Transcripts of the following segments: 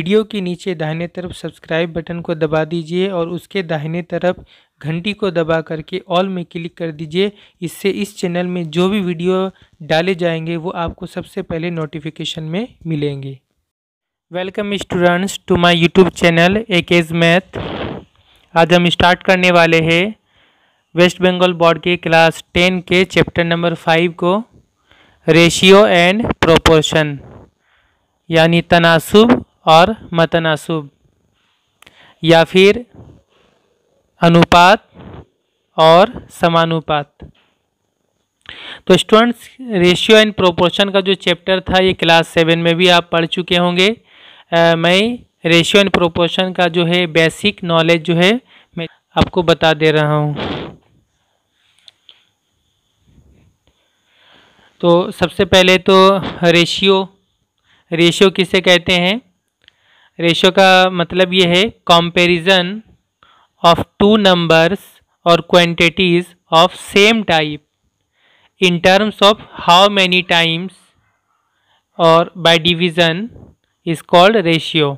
video के नीचे दाहिने तरफ सब्सक्राइब बटन को दबा दीजिए और उसके दाहिने तरफ घंटी को दबा करके ऑल में क्लिक कर दीजिए इससे इस चैनल में जो भी वीडियो डाले जाएंगे वो आपको सबसे पहले नोटिफिकेशन में मिलेंगे welcome students to my YouTube channel एक मैथ आज हम स्टार्ट करने वाले हैं वेस्ट बंगाल बोर्ड के क्लास टेन के चैप्टर नंबर फाइव को रेशियो एंड प्रोपोर्शन यानी तनासुब और मतनासुब या फिर अनुपात और समानुपात तो स्टूडेंट्स रेशियो एंड प्रोपोर्शन का जो चैप्टर था ये क्लास सेवन में भी आप पढ़ चुके होंगे मैं रेशियो एंड प्रोपोर्शन का जो है बेसिक नॉलेज जो है मैं आपको बता दे रहा हूँ तो सबसे पहले तो रेशियो रेशियो किसे कहते हैं रेशो का मतलब ये है कंपैरिजन ऑफ टू नंबर्स और quantities of same type in terms of how many times और by division is called ratio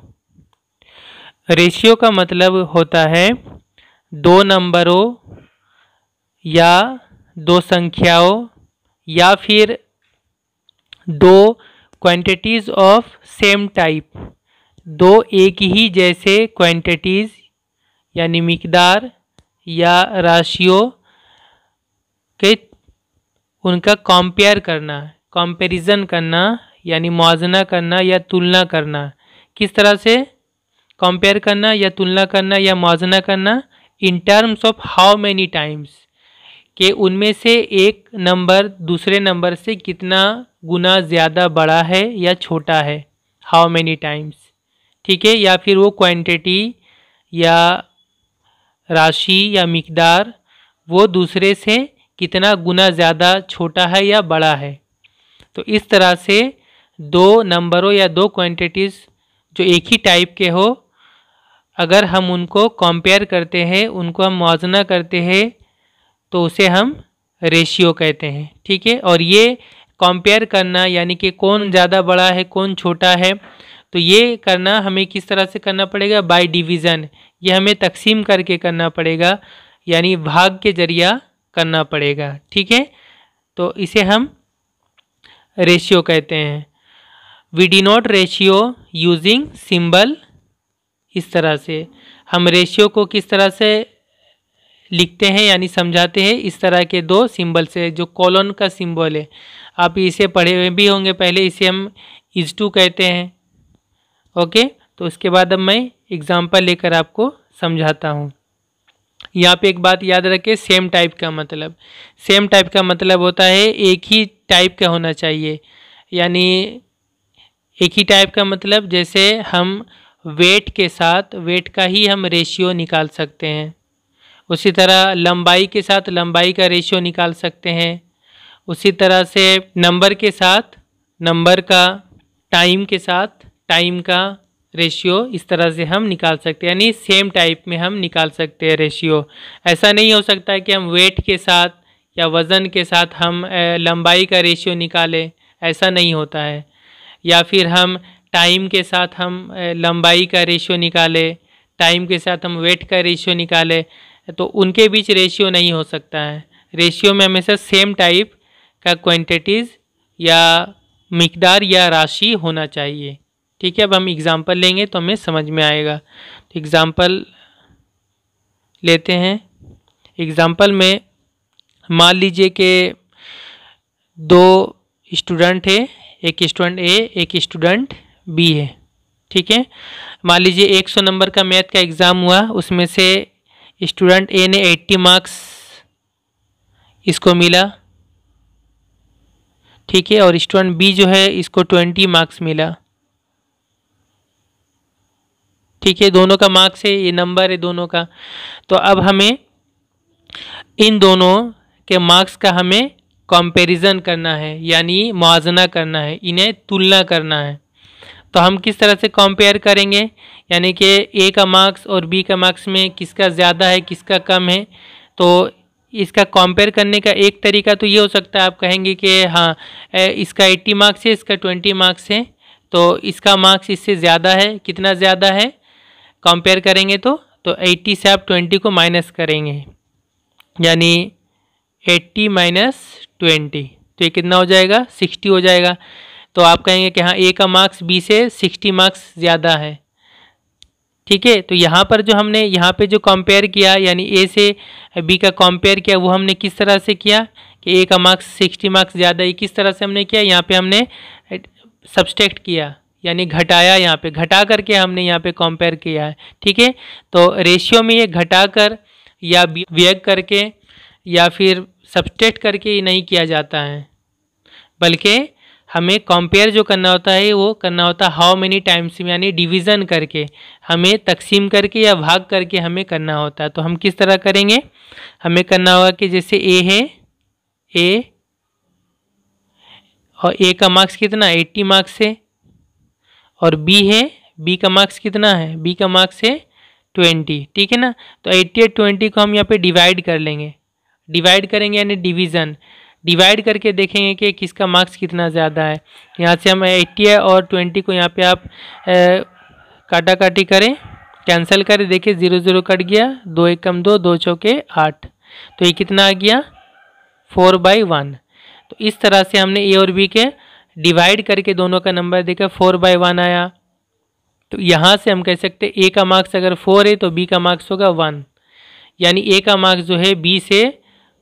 ratio का मतलब होता है दो नंबरों या दो संख्याओं या फिर दो क्वांटिटीज़ ऑफ सेम टाइप दो एक ही जैसे क्वांटिटीज़ यानी मकदार या राशियों के उनका कंपेयर करना कंपैरिजन करना यानी मुजना करना या तुलना करना किस तरह से कंपेयर करना या तुलना करना या मुजना करना in terms of how many times कि उनमें से एक नंबर दूसरे नंबर से कितना गुना ज़्यादा बड़ा है या छोटा है हाउ मैनी टाइम्स ठीक है या फिर वो क्वांटिटी या राशि या मकदार वो दूसरे से कितना गुना ज़्यादा छोटा है या बड़ा है तो इस तरह से दो नंबरों या दो क्वांटिटीज़ जो एक ही टाइप के हो अगर हम उनको कंपेयर करते हैं उनको हम मुजना करते हैं तो उसे हम रेशियो कहते हैं ठीक है और ये कंपेयर करना यानी कि कौन ज़्यादा बड़ा है कौन छोटा है तो ये करना हमें किस तरह से करना पड़ेगा बाय डिवीज़न ये हमें तकसीम करके करना पड़ेगा यानी भाग के जरिया करना पड़ेगा ठीक है तो इसे हम रेशियो कहते हैं we denote ratio using symbol इस तरह से हम रेशियो को किस तरह से लिखते हैं यानी समझाते हैं इस तरह के दो सिंबल से जो कॉलन का सिंबल है आप इसे पढ़े हुए भी होंगे पहले इसे हम इज टू कहते हैं ओके तो उसके बाद अब मैं एग्ज़ाम्पल लेकर आपको समझाता हूँ यहाँ पे एक बात याद रखें सेम टाइप का मतलब सेम टाइप का मतलब होता है एक ही टाइप का होना चाहिए यानी एक ही टाइप का मतलब जैसे हम वेट के साथ वेट का ही हम रेशियो निकाल सकते हैं उसी तरह लंबाई के साथ लंबाई का रेशियो निकाल सकते हैं उसी तरह से नंबर के साथ नंबर का टाइम के साथ टाइम का रेशियो इस तरह से हम निकाल सकते हैं यानी सेम टाइप में हम निकाल सकते हैं रेशियो ऐसा नहीं हो सकता कि हम वेट के साथ या वज़न के साथ हम लंबाई का रेशियो निकालें ऐसा नहीं होता है या फिर हम टाइम के साथ हम लंबाई का रेशियो निकालें टाइम के साथ हम वेट का रेशियो निकालें तो उनके बीच रेशियो नहीं हो सकता है रेशियो में हमेशा सेम टाइप का क्वान्टिटीज़ या मकदार या राशि होना चाहिए ठीक है अब हम एग्ज़ाम्पल लेंगे तो हमें समझ में आएगा तो एग्ज़ाम्पल लेते हैं एग्ज़ाम्पल में मान लीजिए कि दो स्टूडेंट है एक स्टूडेंट ए एक स्टूडेंट बी है ठीक है मान लीजिए 100 नंबर का मैथ का एग्ज़ाम हुआ उसमें से स्टूडेंट ए ने 80 मार्क्स इसको मिला ठीक है और स्टूडेंट बी जो है इसको 20 मार्क्स मिला ठीक है दोनों का मार्क्स है ये नंबर है दोनों का तो अब हमें इन दोनों के मार्क्स का हमें कंपैरिजन करना है यानी मुआजना करना है इन्हें तुलना करना है तो हम किस तरह से कंपेयर करेंगे यानी कि ए का मार्क्स और बी का मार्क्स में किसका ज़्यादा है किसका कम है तो इसका कंपेयर करने का एक तरीका तो ये हो सकता है आप कहेंगे कि हाँ इसका 80 मार्क्स है इसका 20 मार्क्स है तो इसका मार्क्स इससे ज़्यादा है कितना ज़्यादा है कंपेयर करेंगे तो तो 80 से आप 20 को माइनस करेंगे यानी 80 माइनस ट्वेंटी तो ये कितना हो जाएगा 60 हो जाएगा तो आप कहेंगे कि हाँ ए का मार्क्स बी से 60 मार्क्स ज़्यादा है ठीक है तो यहाँ पर जो हमने यहाँ पे जो कंपेयर किया यानी ए से बी का कंपेयर किया वो हमने किस तरह से किया कि ए का मार्क्स 60 मार्क्स ज़्यादा है किस तरह से हमने किया यहाँ पे हमने सब्सट्रैक्ट किया यानी घटाया यहाँ पे घटा करके हमने यहाँ पे कंपेयर किया है ठीक है तो रेशियो में ये घटा कर या व्यग करके या फिर सब्सटेट करके ये नहीं किया जाता है बल्कि हमें कंपेयर जो करना होता है वो करना होता है हाउ मेनी टाइम्स में यानी डिवीज़न करके हमें तकसीम करके या भाग करके हमें करना होता है तो हम किस तरह करेंगे हमें करना होगा कि जैसे ए है ए और ए का मार्क्स कितना 80 मार्क्स है और बी है बी का मार्क्स कितना है बी का मार्क्स है ट्वेंटी ठीक है ना तो एट्टी एट ट्वेंटी को हम यहाँ पे डिवाइड कर लेंगे डिवाइड करेंगे यानी डिवीज़न डिवाइड करके देखेंगे कि किसका मार्क्स कितना ज़्यादा है यहाँ से हम एट्टी और ट्वेंटी को यहाँ पे आप ए, काटा काटी करें कैंसिल करें देखिए ज़ीरो ज़ीरो कट गया दो एक कम दो दो चौके आठ तो ये कितना आ गया फोर बाई वन तो इस तरह से हमने ए और बी के डिवाइड करके दोनों का नंबर देखा फोर बाई वन आया तो यहाँ से हम कह सकते हैं ए का मार्क्स अगर फोर है तो बी का मार्क्स होगा वन यानी ए का मार्क्स जो है बी से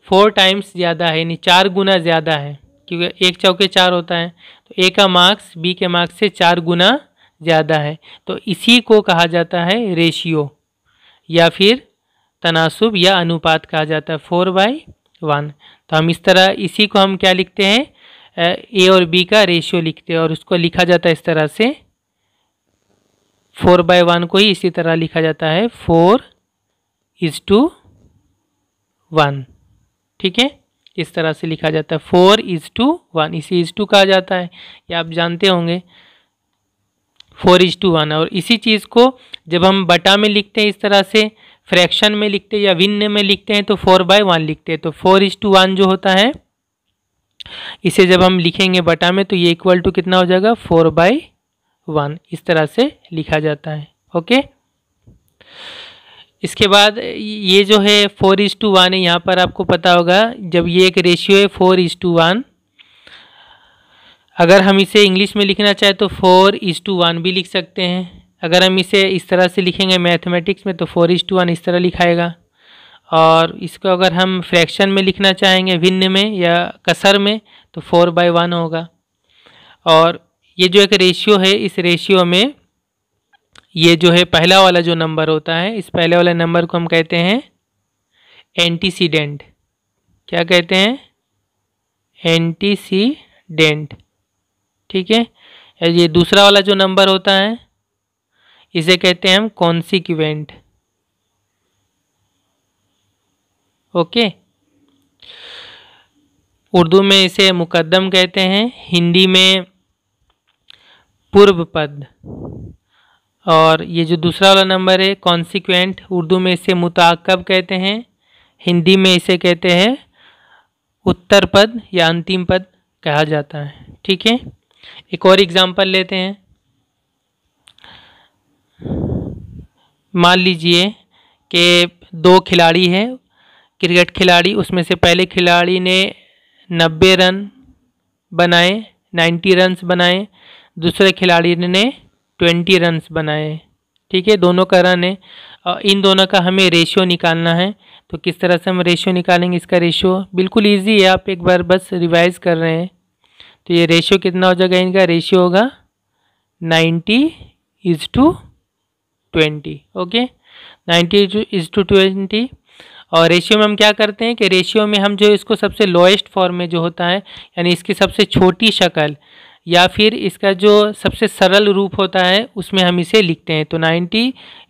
फोर टाइम्स ज़्यादा है यानी चार गुना ज़्यादा है क्योंकि एक चौके चार होता है तो ए का मार्क्स बी के मार्क्स से चार गुना ज़्यादा है तो इसी को कहा जाता है रेशियो या फिर तनासुब या अनुपात कहा जाता है फोर बाई वन तो हम इस तरह इसी को हम क्या लिखते हैं ए और बी का रेशियो लिखते हैं और उसको लिखा जाता है इस तरह से फोर बाय वन को ही इसी तरह लिखा जाता है फोर इज टू वन ठीक है इस तरह से लिखा जाता है फोर इज टू वन इसे इज टू कहा जाता है ये आप जानते होंगे फोर इज टू वन और इसी चीज़ को जब हम बटा में लिखते हैं इस तरह से फ्रैक्शन में लिखते हैं या विन्न में लिखते हैं तो फोर बाय वन लिखते हैं तो फोर इज टू वन जो होता है इसे जब हम लिखेंगे बटा में तो ये इक्वल टू कितना हो जाएगा फोर बाई वन इस तरह से लिखा जाता है ओके इसके बाद ये जो है फोर इज टू वन है यहाँ पर आपको पता होगा जब ये एक रेशियो है फोर इज टू वन अगर हम इसे इंग्लिश में लिखना चाहें तो फोर इज टू वन भी लिख सकते हैं अगर हम इसे इस तरह से लिखेंगे मैथमेटिक्स में तो फोर इज टू वन इस तरह लिखाएगा और इसको अगर हम फ्रैक्शन में लिखना चाहेंगे भिन्न में या कसर में तो फोर बाई वन होगा और ये जो एक रेशियो है इस रेशियो में ये जो है पहला वाला जो नंबर होता है इस पहले वाले नंबर को हम कहते हैं एंटीसीडेंट क्या कहते हैं एंटीसीडेंट ठीक है ये दूसरा वाला जो नंबर होता है इसे कहते हैं हम कॉन्सिक्वेंट ओके उर्दू में इसे मुकदम कहते हैं हिंदी में पूर्व पद और ये जो दूसरा वाला नंबर है कॉन्सिक्वेंट उर्दू में इसे मुताकब कहते हैं हिंदी में इसे कहते हैं उत्तर पद या अंतिम पद कहा जाता है ठीक है एक और एग्ज़ाम्पल लेते हैं मान लीजिए कि दो खिलाड़ी हैं क्रिकेट खिलाड़ी उसमें से पहले खिलाड़ी ने नब्बे रन बनाए नाइन्टी रन्स बनाए दूसरे खिलाड़ी ने ट्वेंटी रन्स बनाए ठीक है दोनों का रन है और इन दोनों का हमें रेशियो निकालना है तो किस तरह से हम रेशियो निकालेंगे इसका रेशियो बिल्कुल इजी है आप एक बार बस रिवाइज कर रहे हैं तो ये रेशियो कितना हो जाएगा इनका रेशियो होगा ninety is to twenty okay ninety is to twenty और रेशियो में हम क्या करते हैं कि रेशियो में हम जो इसको सबसे लोएस्ट फॉर्म में जो होता है यानी इसकी सबसे छोटी शक्ल या फिर इसका जो सबसे सरल रूप होता है उसमें हम इसे लिखते हैं तो 90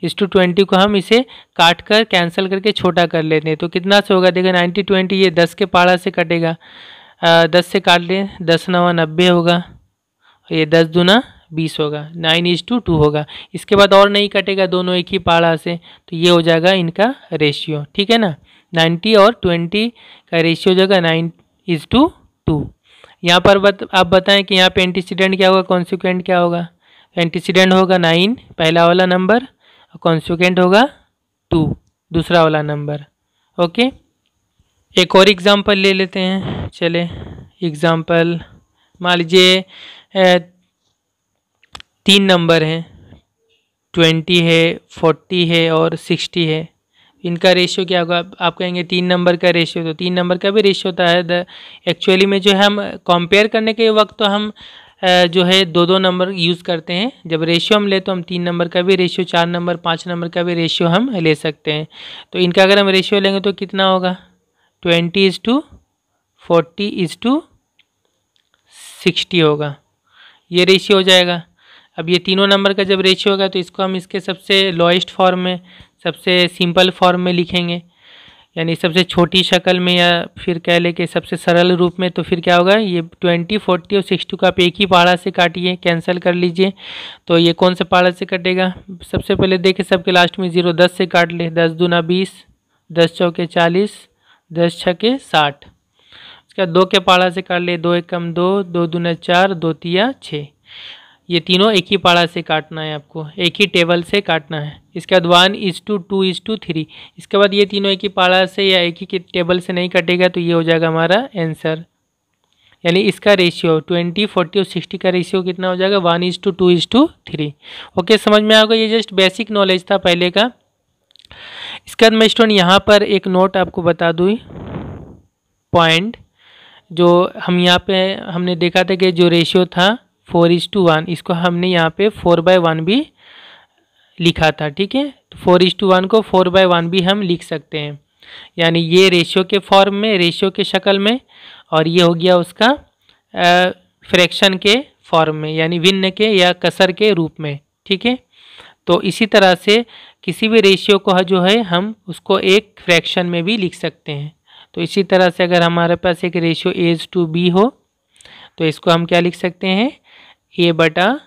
इस टू ट्वेंटी को हम इसे काट कर कैंसिल करके छोटा कर लेते हैं तो कितना से होगा देखें नाइन्टी ट्वेंटी ये 10 के पाड़ा से कटेगा दस 10 से काट लें दस नवा नब्बे होगा ये दस दुना बीस होगा नाइन इज टू टू होगा इसके बाद और नहीं कटेगा दोनों एक ही पाड़ा से तो ये हो जाएगा इनका रेशियो ठीक है ना नाइन्टी और ट्वेंटी का रेशियो हो जाएगा नाइन इज टू टू यहाँ पर बत, आप बताएं कि यहाँ पे एंटीसीडेंट क्या होगा कॉन्सिक्वेंट क्या होगा एंटीसीडेंट होगा नाइन पहला वाला नंबर और कॉन्सिक्वेंट होगा टू दूसरा वाला नंबर ओके एक और एग्ज़ाम्पल ले लेते हैं चले एग्ज़ाम्पल मान लीजिए तीन नंबर हैं ट्वेंटी है फोर्टी है और सिक्सटी है इनका रेशियो क्या होगा आप कहेंगे तीन नंबर का रेशियो तो तीन नंबर का भी रेशियो होता है द एक्चुअली में जो है हम कंपेयर करने के वक्त तो हम जो है दो दो नंबर यूज़ करते हैं जब रेशियो हम ले तो हम तीन नंबर का भी रेशियो चार नंबर पाँच नंबर का भी रेशियो हम ले सकते हैं तो इनका अगर हम रेशियो लेंगे तो कितना होगा twenty is to forty is to sixty होगा ये रेशियो हो जाएगा अब ये तीनों नंबर का जब रेशियो होगा तो इसको हम इसके सबसे लोएस्ट फॉर्म में सबसे सिंपल फॉर्म में लिखेंगे यानी सबसे छोटी शक्ल में या फिर कह ले कि सबसे सरल रूप में तो फिर क्या होगा ये ट्वेंटी फोर्टी और सिक्सटी को आप एक ही पहाड़ा से काटिए कैंसिल कर लीजिए तो ये कौन से पहाड़ा से कटेगा सबसे पहले देखें सबके लास्ट में ज़ीरो दस से काट ले दस दूना बीस दस चौके चालीस दस छके साठ उसके बाद दो के पहाड़ा से काट ले दो एक कम दो दो दूना चार दो तिया छः ये तीनों एक ही पाड़ा से काटना है आपको एक ही टेबल से काटना है इसके बाद one is to two is to three इसके बाद ये तीनों एक ही पाड़ा से या एक ही टेबल से नहीं कटेगा तो ये हो जाएगा हमारा आंसर यानी इसका रेशियो ट्वेंटी फोर्टी और सिक्सटी का रेशियो कितना हो जाएगा one is to two is to three okay समझ में आएगा ये जस्ट बेसिक नॉलेज था पहले का इसके बाद मैं स्टूडेंट यहाँ पर एक नोट आपको बता दूँ पॉइंट जो हम यहाँ पे हमने देखा था कि जो रेशियो था फोर इज टू वन इसको हमने यहाँ पे फोर बाय वन भी लिखा था ठीक है तो फोर इज टू वन को फोर बाय वन भी हम लिख सकते हैं यानी ये रेशियो के फॉर्म में रेशियो के शक्ल में और ये हो गया उसका फ्रैक्शन के फॉर्म में यानी भिन्न के या कसर के रूप में ठीक है तो इसी तरह से किसी भी रेशियो को जो है हम उसको एक फ्रैक्शन में भी लिख सकते हैं तो इसी तरह से अगर हमारे पास एक रेशियो एज टू बी हो तो इसको हम क्या लिख सकते हैं ए बटा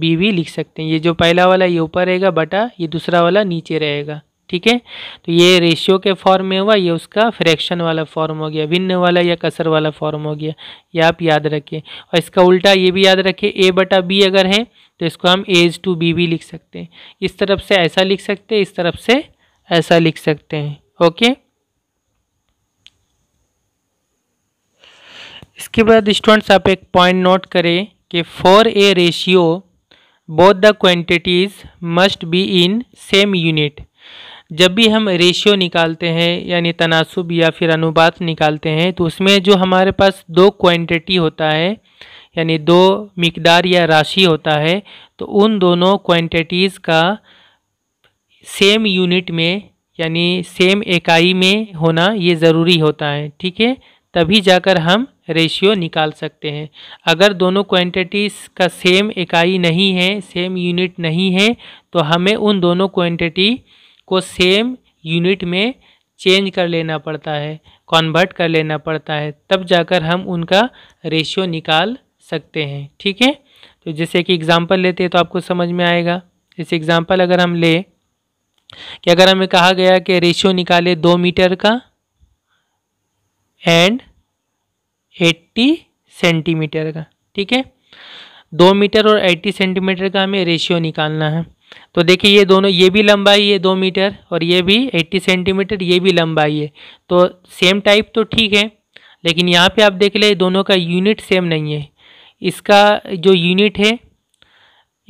बी भी लिख सकते हैं ये जो पहला वाला ये ऊपर रहेगा बटा ये दूसरा वाला नीचे रहेगा ठीक है तो ये रेशियो के फॉर्म में हुआ ये उसका फ्रैक्शन वाला फॉर्म हो गया भिन्न वाला या कसर वाला फॉर्म हो गया ये आप याद रखें और इसका उल्टा ये भी याद रखें ए बटा बी अगर है तो इसको हम एज टू बी भी लिख सकते हैं इस तरफ से ऐसा लिख सकते हैं इस तरफ से ऐसा लिख सकते हैं ओके इसके बाद स्टूडेंट्स आप एक पॉइंट नोट करें कि for a ratio both the quantities must be in same unit जब भी हम रेशियो निकालते हैं यानी तनासब या फिर अनुपात निकालते हैं तो उसमें जो हमारे पास दो क्वान्टिटी होता है यानी दो मकदार या राशि होता है तो उन दोनों क्वान्टिटीज़ का सेम यूनिट में यानी सेम इकाई में होना ये ज़रूरी होता है ठीक है तभी जाकर हम रेशियो निकाल सकते हैं अगर दोनों क्वांटिटीज़ का सेम इकाई नहीं है सेम यूनिट नहीं है तो हमें उन दोनों क्वांटिटी को सेम यूनिट में चेंज कर लेना पड़ता है कॉन्वर्ट कर लेना पड़ता है तब जाकर हम उनका रेशियो निकाल सकते हैं ठीक है तो जैसे कि एग्ज़ाम्पल लेते हैं तो आपको समझ में आएगा जैसे एग्ज़ाम्पल अगर हम ले कि अगर हमें कहा गया कि रेशियो निकाले दो मीटर का एंड एट्टी सेंटीमीटर का ठीक है दो मीटर और एट्टी सेंटीमीटर का हमें रेशियो निकालना है तो देखिए ये दोनों ये भी लंबाई है दो मीटर और ये भी एट्टी सेंटीमीटर ये भी लंबाई है तो सेम टाइप तो ठीक है लेकिन यहाँ पे आप देख ले दोनों का यूनिट सेम नहीं है इसका जो यूनिट है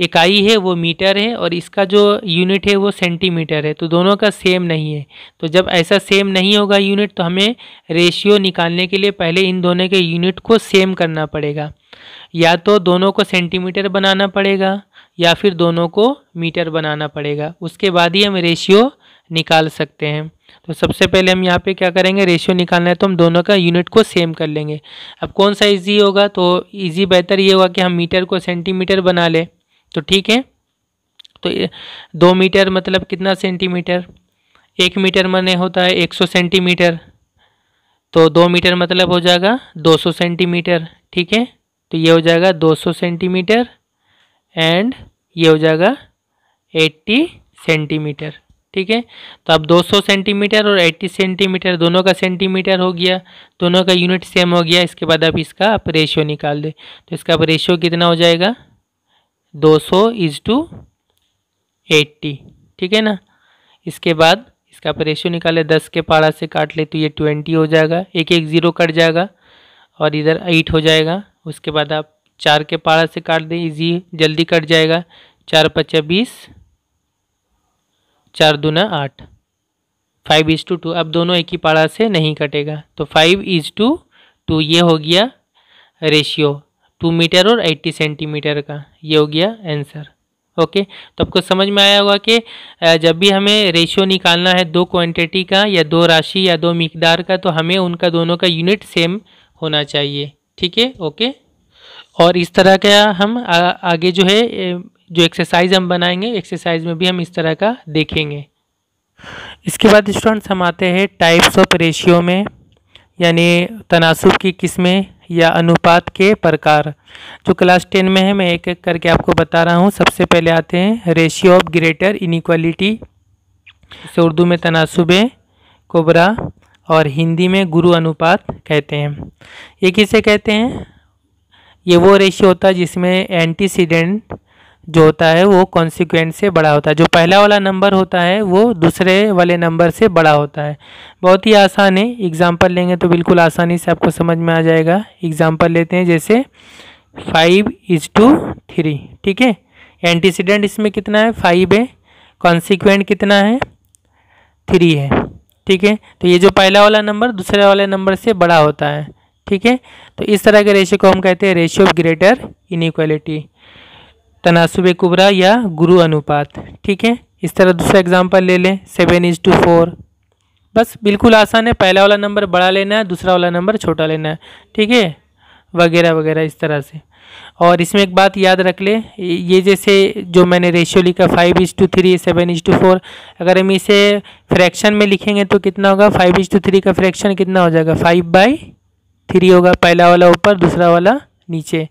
इकाई है वो मीटर है और इसका जो यूनिट है वो सेंटीमीटर है तो दोनों का सेम नहीं है तो जब ऐसा सेम नहीं होगा यूनिट तो हमें रेशियो निकालने के लिए पहले इन दोनों के यूनिट को सेम करना पड़ेगा या तो दोनों को सेंटीमीटर बनाना पड़ेगा या फिर दोनों को मीटर बनाना पड़ेगा उसके बाद ही हम रेशियो निकाल सकते हैं तो सबसे पहले हम यहाँ पे क्या करेंगे रेशियो निकालना है तो हम दोनों का यूनिट को सेम कर लेंगे अब कौन सा इजी होगा तो इजी बेहतर ये होगा कि हम मीटर को सेंटीमीटर बना लें तो ठीक है तो दो मीटर मतलब कितना सेंटीमीटर एक मीटर मने होता है एक सौ सेंटीमीटर तो दो मीटर मतलब हो जाएगा दो सौ सेंटीमीटर ठीक है तो ये हो जाएगा दो सौ सेंटीमीटर एंड ये हो जाएगा एट्टी सेंटीमीटर ठीक है तो अब 200 सेंटीमीटर और 80 सेंटीमीटर दोनों का सेंटीमीटर हो गया दोनों का यूनिट सेम हो गया इसके बाद अब इसका आप रेशियो निकाल दें तो इसका अब रेशियो कितना हो जाएगा दो सौ इज टू एट्टी ठीक है ना इसके बाद इसका आप रेशियो निकाले दस के पारा से काट ले तो ये ट्वेंटी हो जाएगा एक एक ज़ीरो कट जाएगा और इधर एट हो जाएगा उसके बाद आप चार के पारा से काट दें इजी जल्दी कट जाएगा चार पचास बीस चार दूना आठ फाइव इज टू टू अब दोनों एक ही पारा से नहीं कटेगा तो फाइव इज टू टू ये हो गया रेशियो टू मीटर और एट्टी सेंटीमीटर का ये हो गया आंसर ओके तो आपको समझ में आया होगा कि जब भी हमें रेशियो निकालना है दो क्वांटिटी का या दो राशि या दो मकदार का तो हमें उनका दोनों का यूनिट सेम होना चाहिए ठीक है ओके और इस तरह का हम आ, आगे जो है जो एक्सरसाइज हम बनाएंगे एक्सरसाइज में भी हम इस तरह का देखेंगे इसके बाद स्टूडेंट्स हम आते हैं टाइप्स ऑफ रेशियो में यानी तनासब की किस्में या अनुपात के प्रकार जो क्लास टेन में है मैं एक एक करके आपको बता रहा हूँ सबसे पहले आते हैं रेशियो ऑफ ग्रेटर इनिक्वालिटी इसे उर्दू में तनासुबे कोबरा और हिंदी में गुरु अनुपात कहते हैं ये किसे कहते हैं ये वो रेशियो होता है जिसमें एंटीसीडेंट जो होता है वो कॉन्सिक्वेंट से बड़ा होता है जो पहला वाला नंबर होता है वो दूसरे वाले नंबर से बड़ा होता है बहुत ही आसान है एग्ज़ाम्पल लेंगे तो बिल्कुल आसानी से आपको समझ में आ जाएगा एग्ज़ाम्पल लेते हैं जैसे फाइव इज टू थ्री ठीक है एंटीसीडेंट इसमें कितना है फाइव है कॉन्सिक्वेंट कितना है थ्री है ठीक है तो ये जो पहला वाला नंबर दूसरे वाले नंबर से बड़ा होता है ठीक है तो इस तरह के रेशियो को हम कहते हैं रेशियो ऑफ ग्रेटर इनिक्वालिटी तनासुब कुबरा या गुरु अनुपात ठीक है इस तरह दूसरा एग्जाम्पल ले लें सेवन इज टू फोर बस बिल्कुल आसान है पहला वाला नंबर बड़ा लेना है दूसरा वाला नंबर छोटा लेना है ठीक है वगैरह वगैरह इस तरह से और इसमें एक बात याद रख ले ये जैसे जो मैंने रेशियो लिखा five is to three seven is to four अगर हम इसे फ्रैक्शन में लिखेंगे तो कितना होगा फाइव इज टू थ्री का फ्रैक्शन कितना हो जाएगा फाइव बाई थ्री होगा पहला वाला ऊपर दूसरा वाला नीचे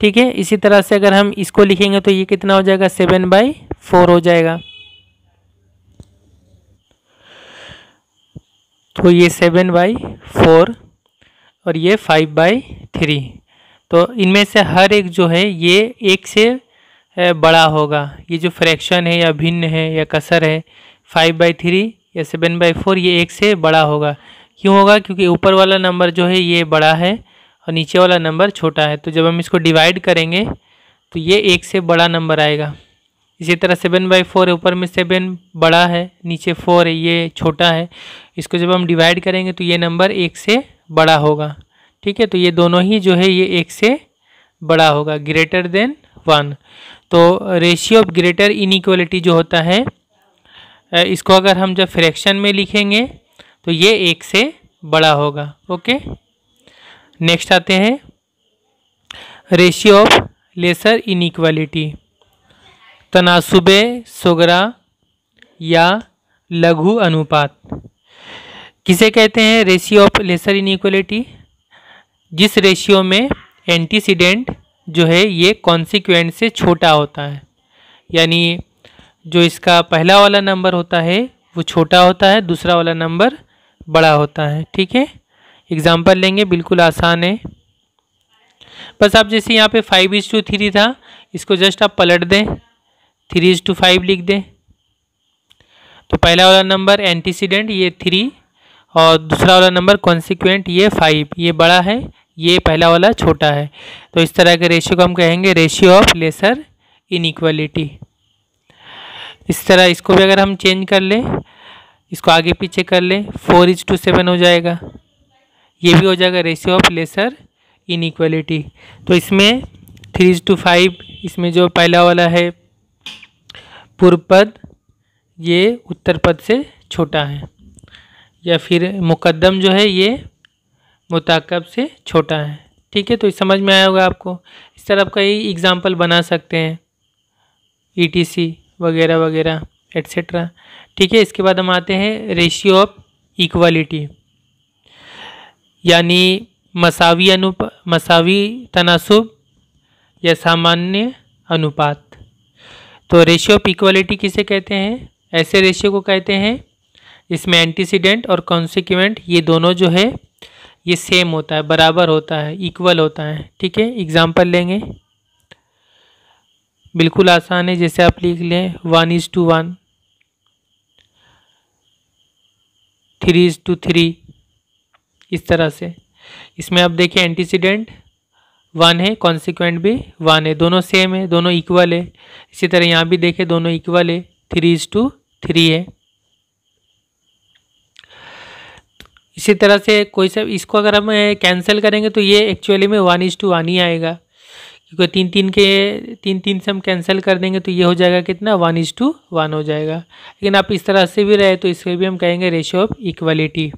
ठीक है इसी तरह से अगर हम इसको लिखेंगे तो ये कितना हो जाएगा सेवन बाई फोर हो जाएगा तो ये सेवन बाई फोर और ये फाइव बाई थ्री तो इनमें से हर एक जो है ये एक से बड़ा होगा ये जो फ्रैक्शन है या भिन्न है या कसर है फाइव बाई थ्री या सेवन बाई फोर ये एक से बड़ा होगा क्यों होगा क्योंकि ऊपर वाला नंबर जो है ये बड़ा है और नीचे वाला नंबर छोटा है तो जब हम इसको डिवाइड करेंगे तो ये एक से बड़ा नंबर आएगा इसी तरह सेवन बाई फोर है ऊपर में सेवन बड़ा है नीचे फोर है ये छोटा है इसको जब हम डिवाइड करेंगे तो ये नंबर एक से बड़ा होगा ठीक है तो ये दोनों ही जो है ये एक से बड़ा होगा ग्रेटर देन वन तो रेशियो ऑफ ग्रेटर इन जो होता है इसको अगर हम जब फ्रैक्शन में लिखेंगे तो ये एक से बड़ा होगा ओके नेक्स्ट आते हैं रेशियो ऑफ लेसर इनक्वालिटी तनासुब सोगरा या लघु अनुपात किसे कहते हैं रेशियो ऑफ लेसर इनिक्वालिटी जिस रेशियो में एंटीसीडेंट जो है ये कॉन्सिक्वेंट से छोटा होता है यानी जो इसका पहला वाला नंबर होता है वो छोटा होता है दूसरा वाला नंबर बड़ा होता है ठीक है एग्जाम्पल लेंगे बिल्कुल आसान है बस आप जैसे यहाँ पे फाइव इज टू थ्री था इसको जस्ट आप पलट दें थ्री इज टू फाइव लिख दें तो पहला वाला नंबर एंटीसीडेंट ये थ्री और दूसरा वाला नंबर कॉन्सिक्वेंट ये फाइव ये बड़ा है ये पहला वाला छोटा है तो इस तरह के रेशियो को हम कहेंगे रेशियो ऑफ लेसर इनिक्वलिटी इस तरह इसको भी अगर हम चेंज कर लें इसको आगे पीछे कर लें फोर इज टू सेवन हो जाएगा ये भी हो जाएगा रेशियो ऑफ लेसर इनक्वलिटी तो इसमें थ्री टू फाइव इसमें जो पहला वाला है पूर्व पद ये उत्तर पद से छोटा है या फिर मुकदम जो है ये मुताकब से छोटा है ठीक है तो इस समझ में आया होगा आपको इस तरह आप कई एग्ज़ाम्पल बना सकते हैं ईटीसी e वगैरह वगैरह एट्सेट्रा ठीक है इसके बाद हम आते हैं रेशियो ऑफ इक्वालिटी यानी मसावी अनुपा मसावी तनासुब या सामान्य अनुपात तो रेशियो ऑफ इक्वालिटी किसे कहते हैं ऐसे रेशियो को कहते हैं इसमें एंटीसीडेंट और कॉन्सिक्वेंट ये दोनों जो है ये सेम होता है बराबर होता है इक्वल होता है ठीक है एग्जाम्पल लेंगे बिल्कुल आसान है जैसे आप लिख लें one is to one three is to three इस तरह से इसमें आप देखिए एंटीसीडेंट वन है कॉन्सिक्वेंट भी वन है दोनों सेम है दोनों इक्वल है इसी तरह यहाँ भी देखें दोनों इक्वल है थ्री इज टू थ्री है इसी तरह से कोई सा इसको अगर हम कैंसिल करेंगे तो ये एक्चुअली में वन इज टू वन ही आएगा क्योंकि तीन तीन के तीन तीन से हम कैंसिल कर देंगे तो ये हो जाएगा कितना वन इज टू वन हो जाएगा लेकिन आप इस तरह से भी रहे तो इसके भी हम कहेंगे रेशियो ऑफ इक्वलिटी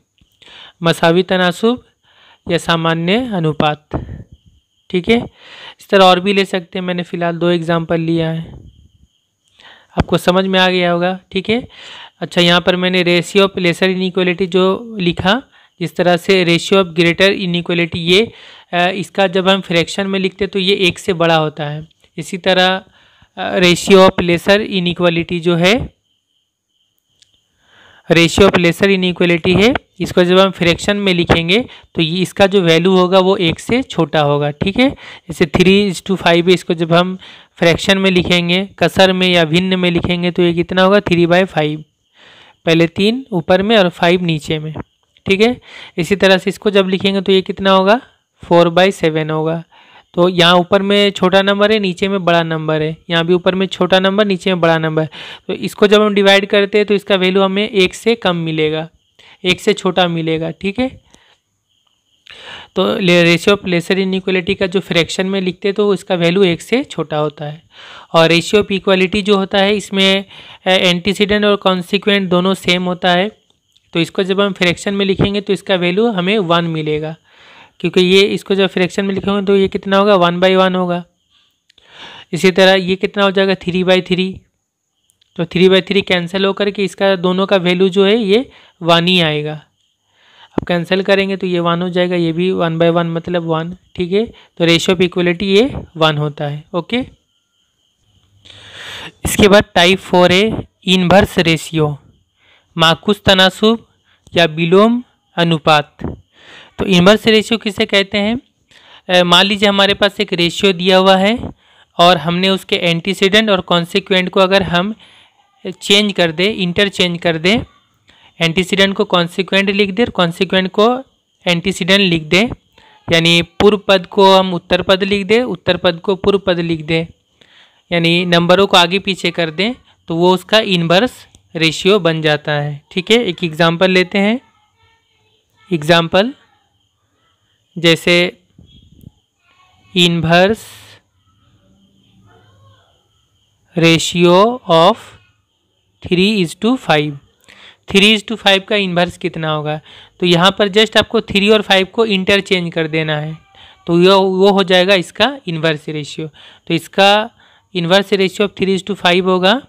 मसावी तनासुब या सामान्य अनुपात ठीक है इस तरह और भी ले सकते हैं मैंने फ़िलहाल दो एग्ज़ाम्पल लिया है आपको समझ में आ गया होगा ठीक है अच्छा यहाँ पर मैंने रेशियो ऑफ लेसर इनिक्वलिटी जो लिखा जिस तरह से रेशियो ऑफ ग्रेटर इनिक्वलिटी ये इसका जब हम फ्रैक्शन में लिखते तो ये एक से बड़ा होता है इसी तरह रेशियो ऑफ लेसर इनिक्वलिटी जो है रेशियो ऑफ लेसर इनिक्वलिटी है इसको जब हम फ्रैक्शन में लिखेंगे तो ये इसका जो वैल्यू होगा वो एक से छोटा होगा ठीक है जैसे थ्री इज टू फाइव है इसको जब हम फ्रैक्शन में लिखेंगे कसर में या भिन्न में लिखेंगे तो ये कितना होगा थ्री बाय फाइव पहले तीन ऊपर में और फाइव नीचे में ठीक है इसी तरह से इसको जब लिखेंगे तो ये कितना होगा फोर बाई सेवन होगा तो यहाँ ऊपर में छोटा नंबर है नीचे में बड़ा नंबर है यहाँ भी ऊपर में छोटा नंबर नीचे में बड़ा नंबर तो इसको जब हम डिवाइड करते हैं तो इसका वैल्यू हमें एक से कम मिलेगा एक से छोटा मिलेगा ठीक है तो ratio of lesser inequality का जो फ्रैक्शन में लिखते तो इसका वैल्यू एक से छोटा होता है और रेशियो ऑफ इक्वालिटी जो होता है इसमें एंटीसीडेंट और कॉन्सिक्वेंट दोनों सेम होता है तो इसको जब हम फ्रैक्शन में लिखेंगे तो इसका वैल्यू हमें वन मिलेगा क्योंकि ये इसको जब फ्रैक्शन में लिखेंगे तो ये कितना होगा वन बाई वन होगा इसी तरह ये कितना हो जाएगा थ्री बाई थ्री तो थ्री बाई थ्री कैंसिल होकर के इसका दोनों का वैल्यू जो है ये वन ही आएगा अब कैंसिल करेंगे तो ये वन हो जाएगा ये भी वन बाय वन मतलब वन ठीक है तो रेशियो ऑफ इक्वलिटी ये वन होता है ओके इसके बाद टाइप फोर है इनवर्स रेशियो माकुस तनासुब या विलोम अनुपात तो इनवर्स रेशियो किसे कहते हैं मान लीजिए हमारे पास एक रेशियो दिया हुआ है और हमने उसके एंटीसीडेंट और कॉन्सिक्वेंट को अगर हम चेंज कर दे इंटरचेंज कर दे एंटीसीडेंट को कॉन्सिक्वेंट लिख दे और कॉन्सिक्वेंट को एंटीसीडेंट लिख दे यानी पूर्व पद को हम उत्तर पद लिख दे उत्तर पद को पूर्व पद लिख दे यानी नंबरों को आगे पीछे कर दें तो वो उसका इनवर्स रेशियो बन जाता है ठीक है एक एग्ज़ाम्पल लेते हैं एग्ज़ाम्पल जैसे inverse ratio of three is to five three is to five का इन्वर्स कितना होगा तो यहाँ पर जस्ट आपको थ्री और फाइव को इंटरचेंज कर देना है तो यो वो हो जाएगा इसका इन्वर्स रेशियो तो इसका inverse ratio of three is to five होगा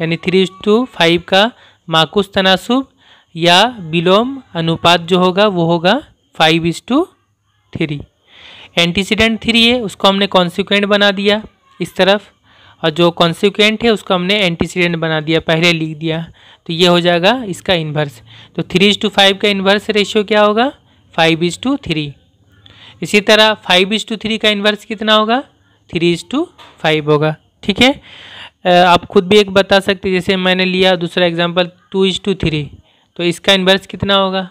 यानी थ्री इज़ टू फाइव का माकुस तनासुब या विलोम अनुपात जो होगा वो होगा five is to three antecedent three है उसको हमने कॉन्सिक्वेंट बना दिया इस तरफ और जो कॉन्सिक्वेंट है उसको हमने एंटीसीडेंट बना दिया पहले लिख दिया तो ये हो जाएगा इसका इन्वर्स तो थ्री इज टू फाइव का इन्वर्स रेशियो क्या होगा फाइव इज टू थ्री इसी तरह फाइव इज टू थ्री का इन्वर्स कितना होगा थ्री इज टू फाइव होगा ठीक है आप खुद भी एक बता सकते जैसे मैंने लिया दूसरा example two is to three तो इसका इन्वर्स कितना होगा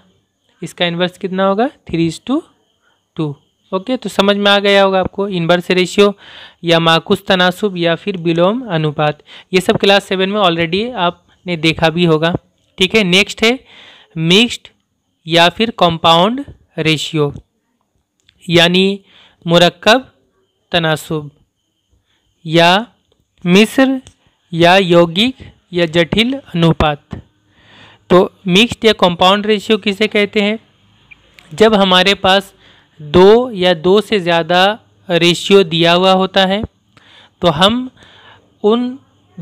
इसका इन्वर्स कितना होगा three is to two okay तो समझ में आ गया होगा आपको इनवर्स रेशियो या माकुस तनासुब या फिर विलोम अनुपात ये सब क्लास सेवन में ऑलरेडी आपने देखा भी होगा ठीक है नेक्स्ट है मिक्स्ड या फिर कंपाउंड रेशियो यानी मुरक्कब तनासुब या मिस्र या यौगिक या जटिल अनुपात तो मिक्स्ड या कंपाउंड रेशियो किसे कहते हैं जब हमारे पास दो या दो से ज़्यादा रेशियो दिया हुआ होता है तो हम उन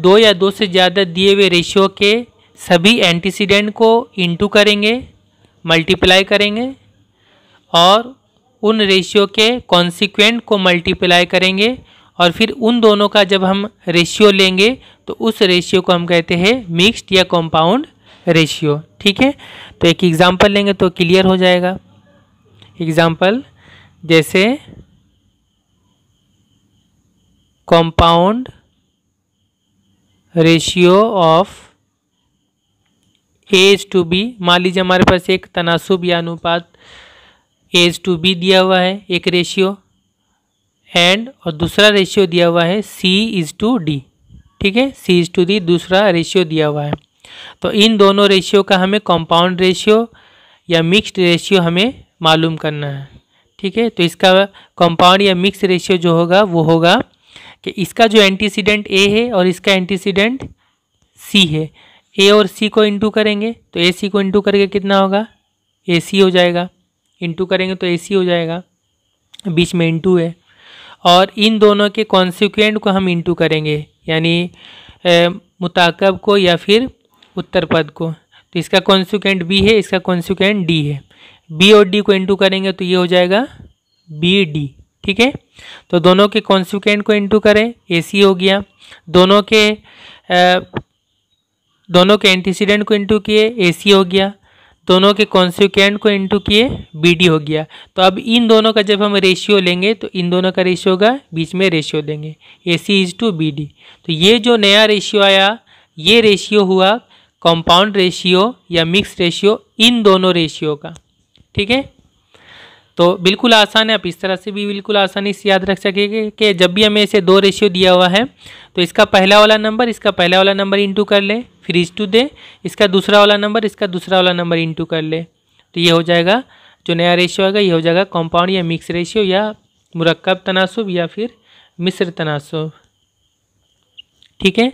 दो या दो से ज़्यादा दिए हुए रेशियो के सभी एंटीसीडेंट को इंटू करेंगे मल्टीप्लाई करेंगे और उन रेशियो के कॉन्सिक्वेंट को मल्टीप्लाई करेंगे और फिर उन दोनों का जब हम रेशियो लेंगे तो उस रेशियो को हम कहते हैं मिक्स्ड या कॉम्पाउंड रेशियो ठीक है तो एक एग्जांपल लेंगे तो क्लियर हो जाएगा एग्जाम्पल जैसे compound ratio of A is to B मान लीजिए हमारे पास एक तनासुब या अनुपात एज टू बी दिया हुआ है एक रेशियो एंड और दूसरा रेशियो दिया हुआ है सी इज टू डी ठीक है सी इज टू डी दूसरा रेशियो दिया हुआ है तो इन दोनों रेशियो का हमें कंपाउंड रेशियो या मिक्स्ड रेशियो हमें मालूम करना है ठीक है तो इसका कंपाउंड या मिक्स रेशियो जो होगा वो होगा कि इसका जो एंटीसीडेंट ए है और इसका एंटीसीडेंट सी है ए और सी को इंटू करेंगे तो ए सी को इंटू करके कितना होगा ए सी हो जाएगा इंटू करेंगे तो ए सी हो जाएगा बीच में इंटू है और इन दोनों के कॉन्सिक्वेंट को हम इंटू करेंगे यानी मुताकब को या फिर उत्तर पद को तो इसका कॉन्सिक्वेंट बी है इसका कॉन्सिक्वेंट डी है बी और डी को इंटू करेंगे तो ये हो जाएगा बी डी ठीक है तो दोनों के कॉन्सिक्वेंट को इंटू करें ए सी हो गया दोनों के आ, दोनों के एंटीसीडेंट को इंटू किए ए सी हो गया दोनों के कॉन्सिक्वेंट को इंटू किए बी डी हो गया तो अब इन दोनों का जब हम रेशियो लेंगे तो इन दोनों का रेशियो होगा बीच में रेशियो देंगे A C is to B D तो ये जो नया रेशियो आया ये रेशियो हुआ कंपाउंड रेशियो या मिक्स रेशियो इन दोनों रेशियो का ठीक है तो बिल्कुल आसान है आप इस तरह से भी बिल्कुल आसानी से याद रख सकेंगे कि जब भी हमें इसे दो रेशियो दिया हुआ है तो इसका पहला वाला नंबर इसका पहला वाला नंबर इंटू कर ले फिर इस टू दे इसका दूसरा वाला नंबर इसका दूसरा वाला नंबर इंटू कर ले तो ये हो जाएगा जो नया रेशियो आएगा ये हो जाएगा कॉम्पाउंड या मिक्स रेशियो या मुरक्ब तनासब या फिर मिस्र तनासब ठीक है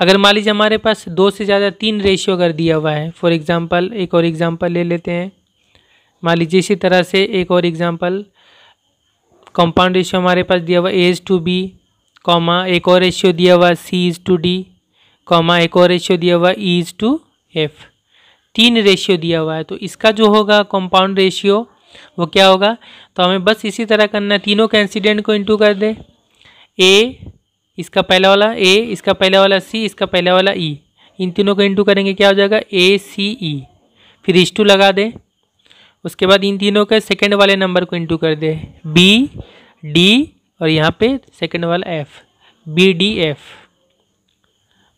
अगर मान लीजिए हमारे पास दो से ज़्यादा तीन रेशियो अगर दिया हुआ है फॉर एग्ज़ाम्पल एक और एग्ज़ाम्पल ले लेते हैं मान लीजिए इसी तरह से एक और एग्जाम्पल कंपाउंड रेशियो हमारे पास दिया हुआ A is to B comma एक और रेशियो दिया हुआ C is to D comma एक और रेशियो दिया हुआ ई इज़ टू एफ़ तीन रेशियो दिया हुआ है तो इसका जो होगा कंपाउंड रेशियो वो क्या होगा तो हमें बस इसी तरह करना है तीनों के इंसीडेंट को इंटू कर दे ए इसका पहला वाला ए इसका पहला वाला सी इसका पहला वाला ई e, इन तीनों को इंटू करेंगे क्या हो जाएगा ए सी ई फिर इस टू लगा दें उसके बाद इन तीनों के सेकेंड वाले नंबर को इंटू कर दे बी डी और यहाँ पे सेकेंड वाला एफ बी डी एफ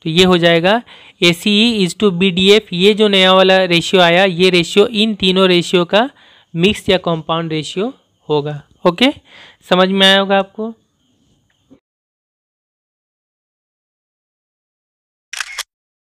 तो ये हो जाएगा A C E is to B D F ये जो नया वाला रेशियो आया ये रेशियो इन तीनों रेशियो का मिक्स या कंपाउंड रेशियो होगा ओके समझ में आया होगा आपको